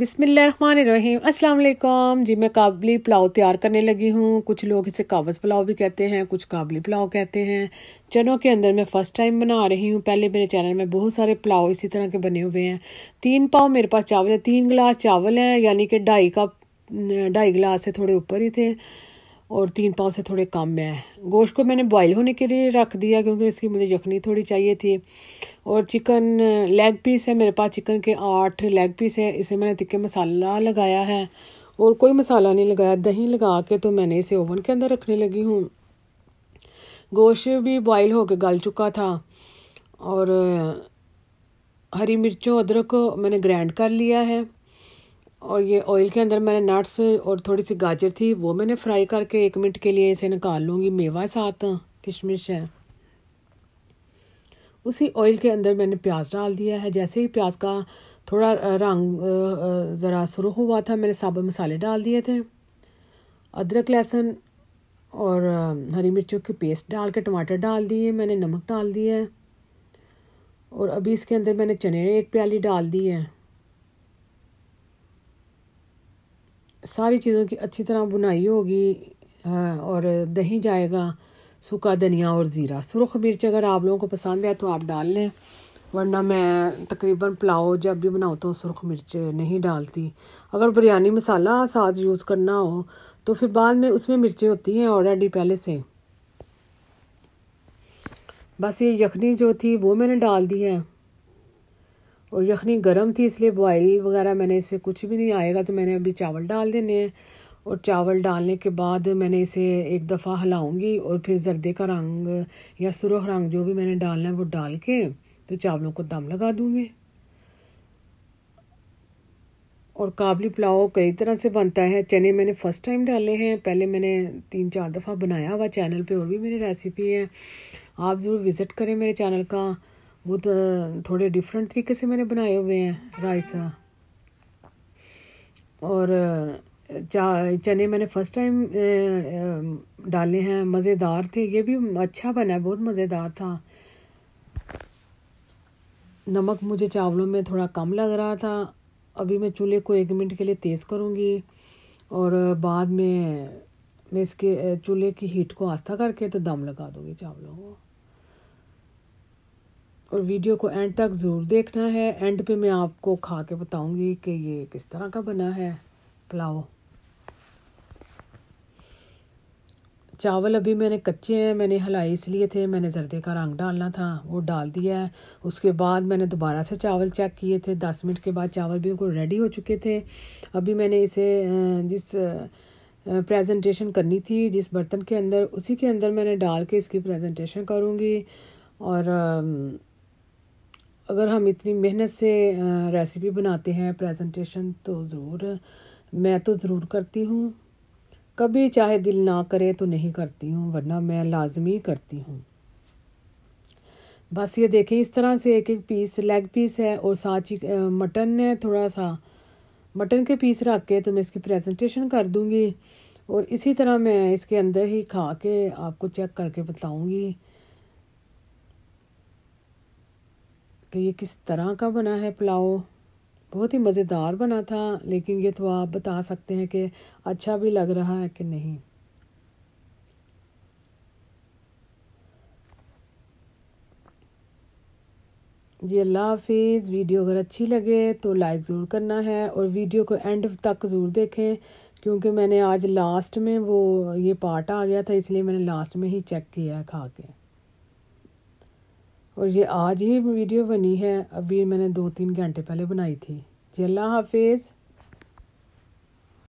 बिसमीम् अल्लाम जी मैं काबली पुलाव तैयार करने लगी हूँ कुछ लोग इसे काबस पुलाव भी कहते हैं कुछ काबली पुलाव कहते हैं चनों के अंदर मैं फ़र्स्ट टाइम बना रही हूँ पहले मेरे चैनल में बहुत सारे पुलाव इसी तरह के बने हुए हैं तीन पाव मेरे पास चावल है तीन गिलास चावल हैं यानी कि ढाई कप ढाई गिलास से थोड़े ऊपर ही थे और तीन पाव से थोड़े कम है गोश्त को मैंने बॉईल होने के लिए रख दिया क्योंकि इसकी मुझे यखनी थोड़ी चाहिए थी और चिकन लेग पीस है मेरे पास चिकन के आठ लेग पीस है इसे मैंने तिक्के मसाला लगाया है और कोई मसाला नहीं लगाया दही लगा के तो मैंने इसे ओवन के अंदर रखने लगी हूँ गोश्त भी बॉयल होकर गल चुका था और हरी मिर्चों अदरक मैंने ग्राइंड कर लिया है और ये ऑयल के अंदर मैंने नट्स और थोड़ी सी गाजर थी वो मैंने फ्राई करके एक मिनट के लिए इसे निकाल लूँगी मेवा साथ किशमिश है उसी ऑयल के अंदर मैंने प्याज डाल दिया है जैसे ही प्याज का थोड़ा रंग ज़रा शुरू हुआ था मैंने साबुत मसाले डाल दिए थे अदरक लहसुन और हरी मिर्चों की पेस्ट डाल के टमाटर डाल दिए मैंने नमक डाल दिया है और अभी इसके अंदर मैंने चने एक प्याली डाल दी है सारी चीज़ों की अच्छी तरह बुनाई होगी हाँ, और दही जाएगा सूखा धनिया और ज़ीरा सुरख मिर्च अगर आप लोगों को पसंद है तो आप डाल लें वरना मैं तकरीबन पुलाव जब भी बनाऊँ तो सुरख मिर्च नहीं डालती अगर बिरयानी मसाला साथ यूज़ करना हो तो फिर बाद में उसमें मिर्चें होती हैं ऑलरेडी पहले से बस ये यखनी जो थी वो मैंने डाल दी है और यखनी गर्म थी इसलिए बॉयल वगैरह मैंने इसे कुछ भी नहीं आएगा तो मैंने अभी चावल डाल देने हैं और चावल डालने के बाद मैंने इसे एक दफ़ा हिलाऊंगी और फिर जर्दे का रंग या सुरख रंग जो भी मैंने डालना है वो डाल के तो चावलों को दम लगा दूँगी और काबली पुलाव कई तरह से बनता है चने मैंने फ़र्स्ट टाइम डाले हैं पहले मैंने तीन चार दफ़ा बनाया हुआ चैनल पे और भी मेरी रेसिपी है आप ज़रूर विज़िट करें मेरे चैनल का वो तो थोड़े डिफरेंट तरीके से मैंने बनाए हुए हैं राइस और चा चने मैंने फ़र्स्ट टाइम डाले हैं मज़ेदार थे ये भी अच्छा बना है बहुत मज़ेदार था नमक मुझे चावलों में थोड़ा कम लग रहा था अभी मैं चूल्हे को एक मिनट के लिए तेज़ करूँगी और बाद में मैं इसके चूल्हे की हीट को आस्था करके तो दम लगा दूँगी चावलों को और वीडियो को एंड तक ज़रूर देखना है एंड पे मैं आपको खा के बताऊंगी कि ये किस तरह का बना है पुलाव चावल अभी मैंने कच्चे हैं मैंने हलाए इसलिए थे मैंने जर्दे का रंग डालना था वो डाल दिया है उसके बाद मैंने दोबारा से चावल चेक किए थे दस मिनट के बाद चावल बिल्कुल रेडी हो चुके थे अभी मैंने इसे जिस प्रेजेंटेशन करनी थी जिस बर्तन के अंदर उसी के अंदर मैंने डाल के इसकी प्रेजेंटेशन करूँगी और अगर हम इतनी मेहनत से रेसिपी बनाते हैं प्रेजेंटेशन तो ज़रूर मैं तो ज़रूर करती हूँ कभी चाहे दिल ना करे तो नहीं करती हूँ वरना मैं लाजमी करती हूँ बस ये देखें इस तरह से एक एक पीस लेग पीस है और साथ ही मटन है थोड़ा सा मटन के पीस रख के तो मैं इसकी प्रेजेंटेशन कर दूँगी और इसी तरह मैं इसके अंदर ही खा के आपको चेक करके बताऊँगी कि ये किस तरह का बना है पुलाव बहुत ही मज़ेदार बना था लेकिन ये तो आप बता सकते हैं कि अच्छा भी लग रहा है कि नहीं जी अल्लाह हाफिज़ वीडियो अगर अच्छी लगे तो लाइक ज़रूर करना है और वीडियो को एंड तक ज़रूर देखें क्योंकि मैंने आज लास्ट में वो ये पार्ट आ गया था इसलिए मैंने लास्ट में ही चेक किया है खा के और ये आज ही वीडियो बनी है अभी मैंने दो तीन घंटे पहले बनाई थी जल्ला हाफिज़